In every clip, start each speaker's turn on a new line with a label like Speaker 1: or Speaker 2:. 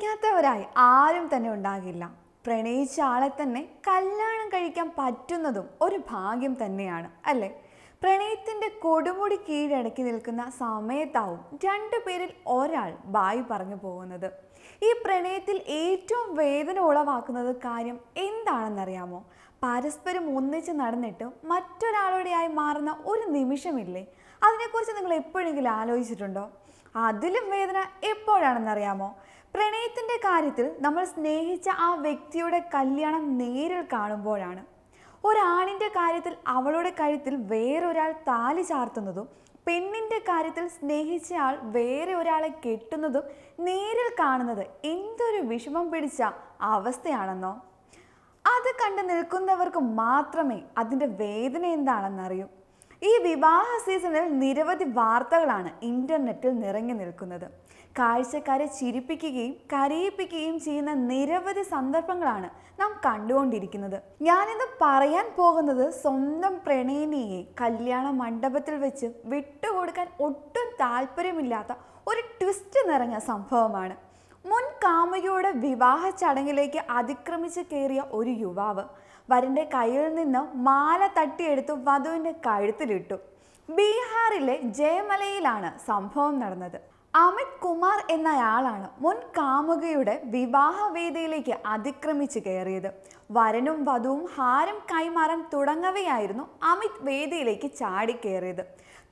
Speaker 1: പ്രണയിക്കാത്തവരായി ആരും തന്നെ ഉണ്ടാകില്ല പ്രണയിച്ച ആളെ തന്നെ കല്യാണം കഴിക്കാൻ പറ്റുന്നതും ഒരു ഭാഗ്യം തന്നെയാണ് അല്ലേ പ്രണയത്തിൻ്റെ കൊടുമുടി കീഴടക്കി നിൽക്കുന്ന സമയത്താവും രണ്ടു പേരിൽ ഒരാൾ ബായി പറഞ്ഞു പോകുന്നത് ഈ പ്രണയത്തിൽ ഏറ്റവും വേദന ഉളവാക്കുന്നത് കാര്യം എന്താണെന്നറിയാമോ പരസ്പരം ഒന്നിച്ച് നടന്നിട്ട് മറ്റൊരാളോടെയായി മാറുന്ന ഒരു നിമിഷമില്ലേ അതിനെക്കുറിച്ച് നിങ്ങൾ എപ്പോഴെങ്കിലും ആലോചിച്ചിട്ടുണ്ടോ അതിലും വേദന എപ്പോഴാണെന്നറിയാമോ പ്രണയത്തിൻ്റെ കാര്യത്തിൽ നമ്മൾ സ്നേഹിച്ച ആ വ്യക്തിയുടെ കല്യാണം നേരിൽ കാണുമ്പോഴാണ് ഒരാണിൻ്റെ കാര്യത്തിൽ അവളുടെ കഴുത്തിൽ വേറൊരാൾ താലി ചാർത്തുന്നതും പെണ്ണിൻ്റെ കാര്യത്തിൽ സ്നേഹിച്ചയാൾ വേറെ ഒരാളെ കെട്ടുന്നതും നേരിൽ കാണുന്നത് എന്തൊരു വിഷമം പിടിച്ച അവസ്ഥയാണെന്നോ അത് കണ്ടു നിൽക്കുന്നവർക്ക് മാത്രമേ അതിൻ്റെ വേദന എന്താണെന്നറിയൂ ഈ വിവാഹ സീസണിൽ നിരവധി വാർത്തകളാണ് ഇൻ്റർനെറ്റിൽ നിറഞ്ഞു നിൽക്കുന്നത് കാഴ്ചക്കാരെ ചിരിപ്പിക്കുകയും കരയിപ്പിക്കുകയും ചെയ്യുന്ന നിരവധി സന്ദർഭങ്ങളാണ് നാം കണ്ടുകൊണ്ടിരിക്കുന്നത് ഞാനിന്ന് പറയാൻ പോകുന്നത് സ്വന്തം പ്രണയിനിയെ കല്യാണ മണ്ഡപത്തിൽ വെച്ച് വിട്ടുകൊടുക്കാൻ ഒട്ടും താല്പര്യമില്ലാത്ത ഒരു ട്വിസ്റ്റ് നിറഞ്ഞ സംഭവമാണ് മുൻ കാമുകിയുടെ വിവാഹ ചടങ്ങിലേക്ക് അതിക്രമിച്ച് കയറിയ ഒരു യുവാവ് വരൻ്റെ കയ്യിൽ നിന്ന് മാല തട്ടിയെടുത്ത് വധുവിൻ്റെ കഴുത്തിലിട്ടു ബീഹാറിലെ ജയമലയിലാണ് സംഭവം നടന്നത് അമിത് കുമാർ എന്നയാളാണ് മുൻ കാമുകയുടെ വിവാഹവേദിയിലേക്ക് അതിക്രമിച്ച് കയറിയത് വരനും വധുവും ഹാരം കൈമാറാൻ തുടങ്ങവെയായിരുന്നു അമിത് വേദിയിലേക്ക് ചാടിക്കയറിയത്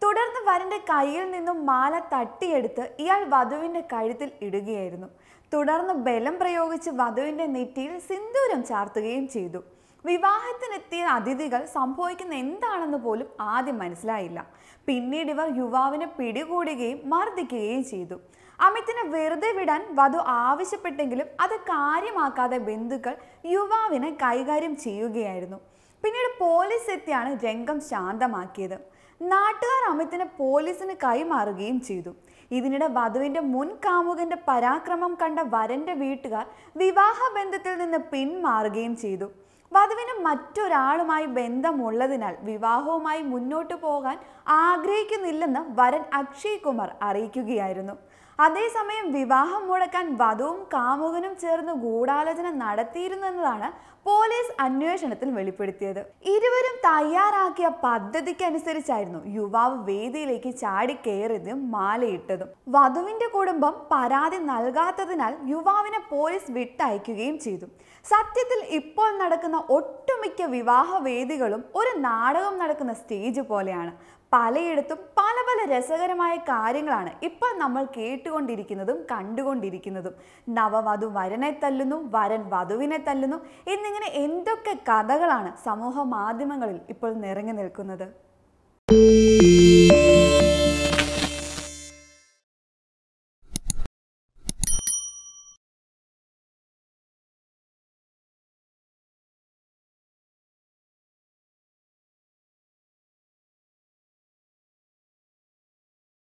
Speaker 1: തുടർന്ന് വരൻ്റെ കയ്യിൽ നിന്നും മാല തട്ടിയെടുത്ത് ഇയാൾ വധുവിൻ്റെ കഴുത്തിൽ ഇടുകയായിരുന്നു തുടർന്ന് ബലം പ്രയോഗിച്ച് വധുവിൻ്റെ നെറ്റിയിൽ സിന്ദൂരം ചാർത്തുകയും ചെയ്തു വിവാഹത്തിനെത്തിയ അതിഥികൾ സംഭവിക്കുന്ന എന്താണെന്ന് പോലും ആദ്യം മനസ്സിലായില്ല പിന്നീട് ഇവർ യുവാവിനെ പിടികൂടുകയും മർദ്ദിക്കുകയും ചെയ്തു അമിതിനെ വെറുതെ വിടാൻ വധു ആവശ്യപ്പെട്ടെങ്കിലും അത് കാര്യമാക്കാതെ ബന്ധുക്കൾ യുവാവിനെ കൈകാര്യം ചെയ്യുകയായിരുന്നു പിന്നീട് പോലീസ് എത്തിയാണ് രംഗം ശാന്തമാക്കിയത് നാട്ടുകാർ അമിതിനെ പോലീസിന് കൈമാറുകയും ചെയ്തു ഇതിനിടെ വധുവിൻ്റെ മുൻ കാമുകൻ്റെ പരാക്രമം കണ്ട വരന്റെ വീട്ടുകാർ വിവാഹ ബന്ധത്തിൽ നിന്ന് പിന്മാറുകയും ചെയ്തു വധുവിന് മറ്റൊരാളുമായി ബന്ധമുള്ളതിനാൽ വിവാഹവുമായി മുന്നോട്ടു പോകാൻ ആഗ്രഹിക്കുന്നില്ലെന്ന് വരൻ അക്ഷയ് കുമാർ അറിയിക്കുകയായിരുന്നു അതേസമയം വിവാഹം മുടക്കാൻ വധുവും കാമുകനും ചേർന്ന് ഗൂഢാലോചന നടത്തിയിരുന്നെന്നതാണ് പോലീസ് അന്വേഷണത്തിൽ വെളിപ്പെടുത്തിയത് ഇരുവരും തയ്യാറാക്കിയ പദ്ധതിക്കനുസരിച്ചായിരുന്നു യുവാവ് വേദിയിലേക്ക് ചാടിക്കേറിയതും മാലയിട്ടതും വധുവിന്റെ കുടുംബം പരാതി നൽകാത്തതിനാൽ യുവാവിനെ പോലീസ് വിട്ടയക്കുകയും ചെയ്തു സത്യത്തിൽ ഇപ്പോൾ നടക്കുന്ന നടക്കുന്ന ഒട്ടുമിക്ക വിവാഹ വേദികളും ഒരു നാടകം നടക്കുന്ന സ്റ്റേജ് പോലെയാണ് പലയിടത്തും പല പല രസകരമായ കാര്യങ്ങളാണ് ഇപ്പം നമ്മൾ കേട്ടുകൊണ്ടിരിക്കുന്നതും കണ്ടുകൊണ്ടിരിക്കുന്നതും നവവധു വരനെ തല്ലുന്നു വരൻ വധുവിനെ തല്ലുന്നു എന്നിങ്ങനെ എന്തൊക്കെ കഥകളാണ് സമൂഹ മാധ്യമങ്ങളിൽ ഇപ്പോൾ നിറങ്ങി നിൽക്കുന്നത്